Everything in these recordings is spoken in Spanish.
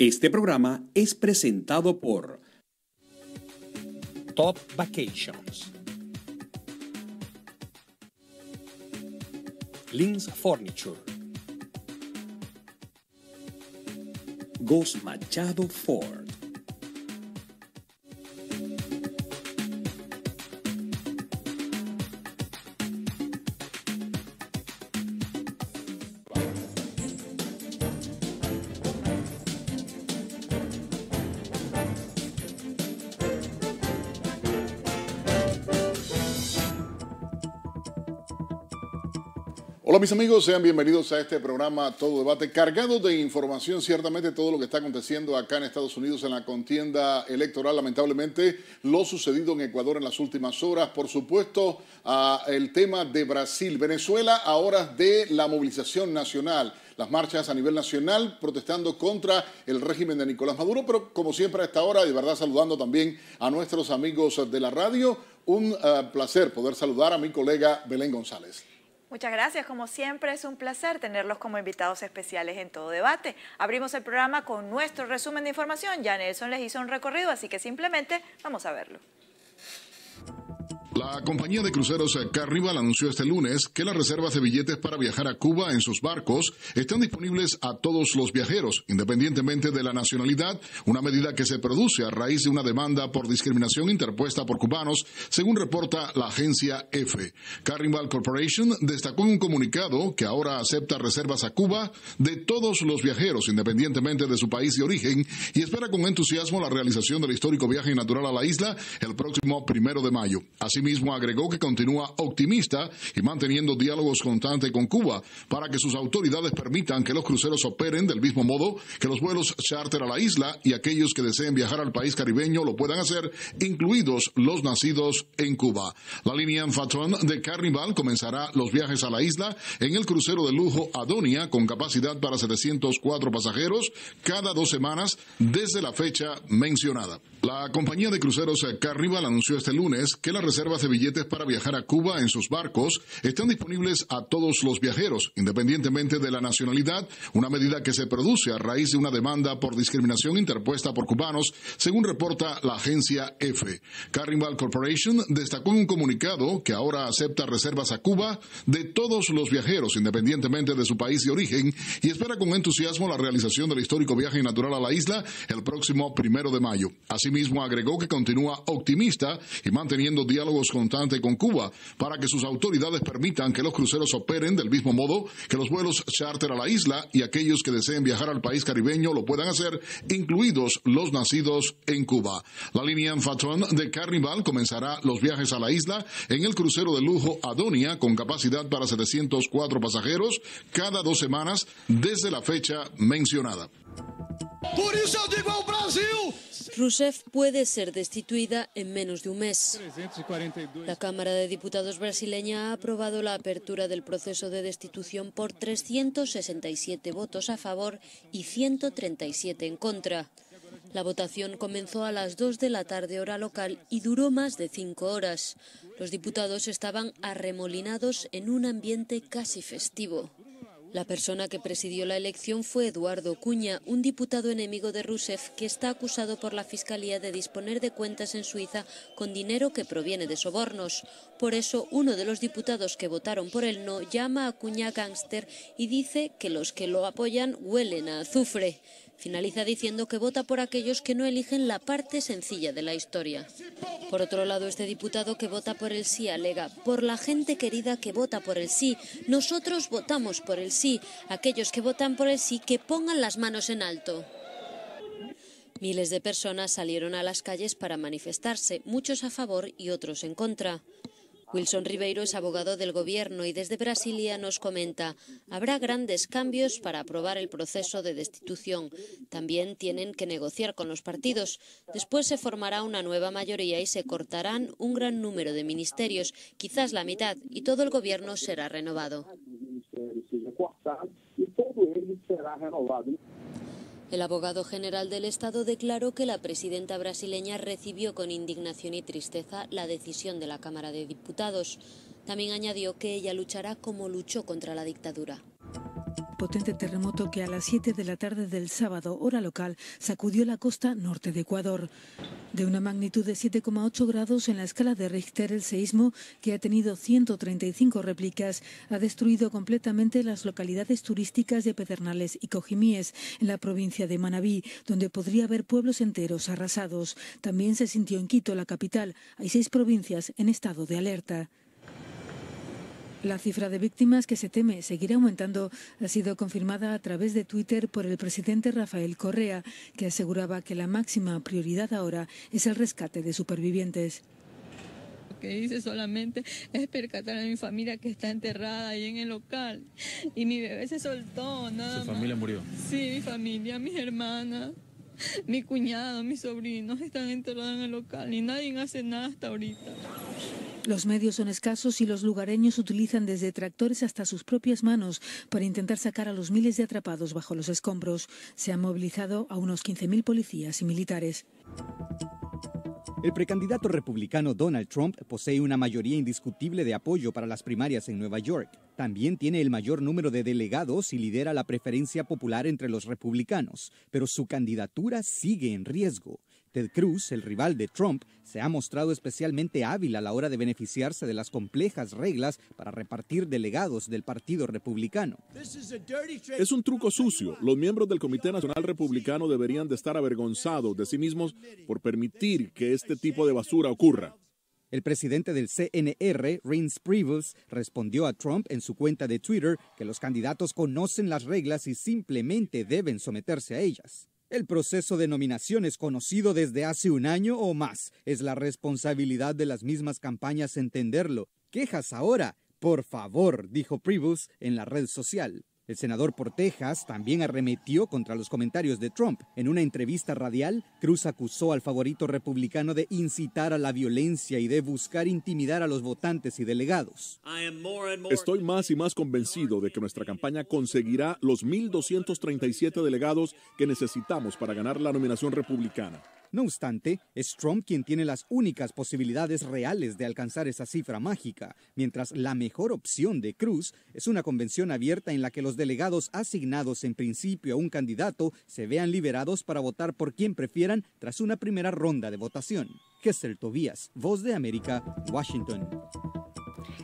Este programa es presentado por Top Vacations, Links Furniture, Ghost Machado Ford. Hola mis amigos, sean bienvenidos a este programa Todo Debate, cargado de información, ciertamente todo lo que está aconteciendo acá en Estados Unidos en la contienda electoral, lamentablemente lo sucedido en Ecuador en las últimas horas, por supuesto el tema de Brasil, Venezuela ahora de la movilización nacional las marchas a nivel nacional protestando contra el régimen de Nicolás Maduro, pero como siempre a esta hora, de verdad saludando también a nuestros amigos de la radio, un eh, placer poder saludar a mi colega Belén González. Muchas gracias, como siempre es un placer tenerlos como invitados especiales en todo debate. Abrimos el programa con nuestro resumen de información, ya Nelson les hizo un recorrido, así que simplemente vamos a verlo. La compañía de cruceros Carnival anunció este lunes que las reservas de billetes para viajar a Cuba en sus barcos están disponibles a todos los viajeros, independientemente de la nacionalidad, una medida que se produce a raíz de una demanda por discriminación interpuesta por cubanos, según reporta la agencia EFE. Carnival Corporation destacó en un comunicado que ahora acepta reservas a Cuba de todos los viajeros, independientemente de su país de origen, y espera con entusiasmo la realización del histórico viaje natural a la isla el próximo primero de mayo. Así Asimismo, agregó que continúa optimista y manteniendo diálogos constantes con Cuba para que sus autoridades permitan que los cruceros operen del mismo modo que los vuelos charter a la isla y aquellos que deseen viajar al país caribeño lo puedan hacer, incluidos los nacidos en Cuba. La línea Fatón de Carnival comenzará los viajes a la isla en el crucero de lujo Adonia con capacidad para 704 pasajeros cada dos semanas desde la fecha mencionada. La compañía de cruceros Carnival anunció este lunes que las reservas de billetes para viajar a Cuba en sus barcos están disponibles a todos los viajeros, independientemente de la nacionalidad, una medida que se produce a raíz de una demanda por discriminación interpuesta por cubanos, según reporta la agencia EFE. Carnival Corporation destacó en un comunicado que ahora acepta reservas a Cuba de todos los viajeros, independientemente de su país de origen, y espera con entusiasmo la realización del histórico viaje natural a la isla el próximo primero de mayo. Así mismo agregó que continúa optimista y manteniendo diálogos constantes con Cuba para que sus autoridades permitan que los cruceros operen del mismo modo que los vuelos charter a la isla y aquellos que deseen viajar al país caribeño lo puedan hacer, incluidos los nacidos en Cuba. La línea Fatón de Carnival comenzará los viajes a la isla en el crucero de lujo Adonia con capacidad para 704 pasajeros cada dos semanas desde la fecha mencionada. Por eso digo al Brasil. Rousseff puede ser destituida en menos de un mes. La Cámara de Diputados brasileña ha aprobado la apertura del proceso de destitución por 367 votos a favor y 137 en contra. La votación comenzó a las 2 de la tarde hora local y duró más de cinco horas. Los diputados estaban arremolinados en un ambiente casi festivo. La persona que presidió la elección fue Eduardo Cuña, un diputado enemigo de Rousseff que está acusado por la Fiscalía de disponer de cuentas en Suiza con dinero que proviene de sobornos. Por eso, uno de los diputados que votaron por el no llama a Cuña gángster y dice que los que lo apoyan huelen a azufre. Finaliza diciendo que vota por aquellos que no eligen la parte sencilla de la historia. Por otro lado, este diputado que vota por el sí alega, por la gente querida que vota por el sí, nosotros votamos por el sí sí, aquellos que votan por el sí, que pongan las manos en alto. Miles de personas salieron a las calles para manifestarse, muchos a favor y otros en contra. Wilson Ribeiro es abogado del gobierno y desde Brasilia nos comenta, habrá grandes cambios para aprobar el proceso de destitución. También tienen que negociar con los partidos. Después se formará una nueva mayoría y se cortarán un gran número de ministerios, quizás la mitad, y todo el gobierno será renovado. Este El abogado general del Estado declaró que la presidenta brasileña recibió con indignación y tristeza la decisión de la Cámara de Diputados. También añadió que ella luchará como luchó contra la dictadura potente terremoto que a las 7 de la tarde del sábado, hora local, sacudió la costa norte de Ecuador. De una magnitud de 7,8 grados en la escala de Richter, el seísmo, que ha tenido 135 réplicas, ha destruido completamente las localidades turísticas de Pedernales y Cojimíes, en la provincia de Manabí, donde podría haber pueblos enteros arrasados. También se sintió en Quito, la capital. Hay seis provincias en estado de alerta. La cifra de víctimas que se teme seguirá aumentando ha sido confirmada a través de Twitter por el presidente Rafael Correa, que aseguraba que la máxima prioridad ahora es el rescate de supervivientes. Lo que hice solamente es percatar a mi familia que está enterrada ahí en el local y mi bebé se soltó. Nada ¿Su familia murió? Sí, mi familia, mis hermanas mi cuñado, mis sobrinos están enterrados en el local y nadie hace nada hasta ahorita. Los medios son escasos y los lugareños utilizan desde tractores hasta sus propias manos para intentar sacar a los miles de atrapados bajo los escombros. Se han movilizado a unos 15.000 policías y militares. El precandidato republicano Donald Trump posee una mayoría indiscutible de apoyo para las primarias en Nueva York. También tiene el mayor número de delegados y lidera la preferencia popular entre los republicanos, pero su candidatura sigue en riesgo. Ted Cruz, el rival de Trump, se ha mostrado especialmente hábil a la hora de beneficiarse de las complejas reglas para repartir delegados del Partido Republicano. Es un truco sucio. Los miembros del Comité Nacional Republicano deberían de estar avergonzados de sí mismos por permitir que este tipo de basura ocurra. El presidente del CNR, Reince Priebus, respondió a Trump en su cuenta de Twitter que los candidatos conocen las reglas y simplemente deben someterse a ellas. El proceso de nominación es conocido desde hace un año o más. Es la responsabilidad de las mismas campañas entenderlo. Quejas ahora. Por favor, dijo Pribus en la red social. El senador por Texas también arremetió contra los comentarios de Trump. En una entrevista radial, Cruz acusó al favorito republicano de incitar a la violencia y de buscar intimidar a los votantes y delegados. Estoy más y más convencido de que nuestra campaña conseguirá los 1.237 delegados que necesitamos para ganar la nominación republicana. No obstante, es Trump quien tiene las únicas posibilidades reales de alcanzar esa cifra mágica, mientras la mejor opción de Cruz es una convención abierta en la que los delegados asignados en principio a un candidato se vean liberados para votar por quien prefieran tras una primera ronda de votación. Kessel Tobías, Voz de América, Washington.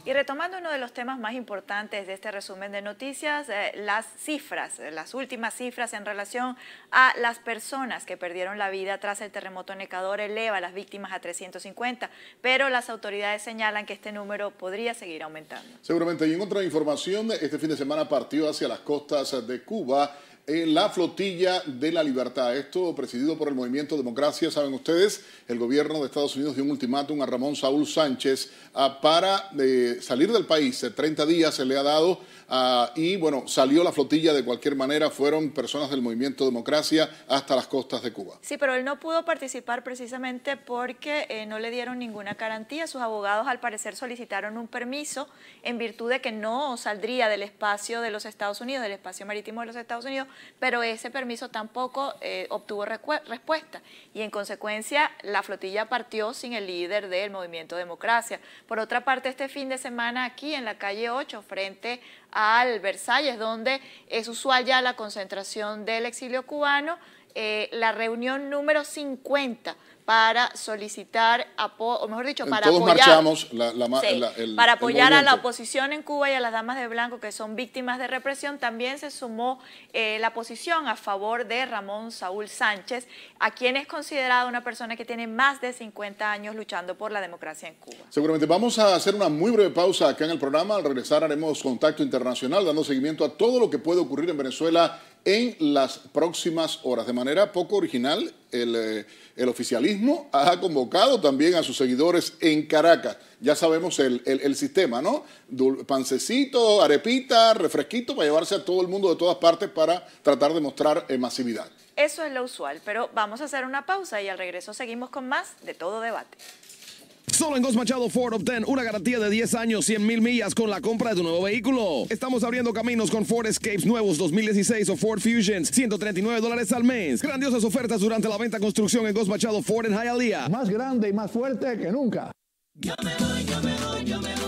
Y retomando uno de los temas más importantes de este resumen de noticias, eh, las cifras, eh, las últimas cifras en relación a las personas que perdieron la vida tras el terremoto en Ecuador eleva a las víctimas a 350, pero las autoridades señalan que este número podría seguir aumentando. Seguramente. Y en otra información, este fin de semana partió hacia las costas de Cuba en la flotilla de la libertad. Esto presidido por el movimiento Democracia, saben ustedes, el gobierno de Estados Unidos dio un ultimátum a Ramón Saúl Sánchez ah, para eh, salir del país. 30 días se le ha dado ah, y bueno, salió la flotilla de cualquier manera, fueron personas del movimiento Democracia hasta las costas de Cuba. Sí, pero él no pudo participar precisamente porque eh, no le dieron ninguna garantía. Sus abogados al parecer solicitaron un permiso en virtud de que no saldría del espacio de los Estados Unidos, del espacio marítimo de los Estados Unidos pero ese permiso tampoco eh, obtuvo respuesta y en consecuencia la flotilla partió sin el líder del movimiento democracia. Por otra parte, este fin de semana aquí en la calle 8, frente al Versalles, donde es usual ya la concentración del exilio cubano, eh, la reunión número 50 para solicitar, o mejor dicho, para apoyar, marchamos para apoyar a la oposición en Cuba y a las damas de blanco que son víctimas de represión, también se sumó eh, la posición a favor de Ramón Saúl Sánchez, a quien es considerado una persona que tiene más de 50 años luchando por la democracia en Cuba. Seguramente vamos a hacer una muy breve pausa acá en el programa, al regresar haremos contacto internacional dando seguimiento a todo lo que puede ocurrir en Venezuela en las próximas horas. De manera poco original, eh, el, oficialismo ha convocado también a sus seguidores en Caracas. Ya sabemos el, sistema, ¿no? pancecito, arepita, refresquito para llevarse a todo el mundo de todas partes para tratar de mostrar eh, masividad. Eso es lo usual, pero vamos a hacer una pausa y al regreso seguimos con más de todo debate. Solo en Ghost Machado Ford obtén una garantía de 10 años, 100 mil millas con la compra de tu nuevo vehículo. Estamos abriendo caminos con Ford Escapes nuevos 2016 o Ford Fusions, 139 dólares al mes. Grandiosas ofertas durante la venta construcción en Ghost Machado Ford en Hialeah. Más grande y más fuerte que nunca. me me me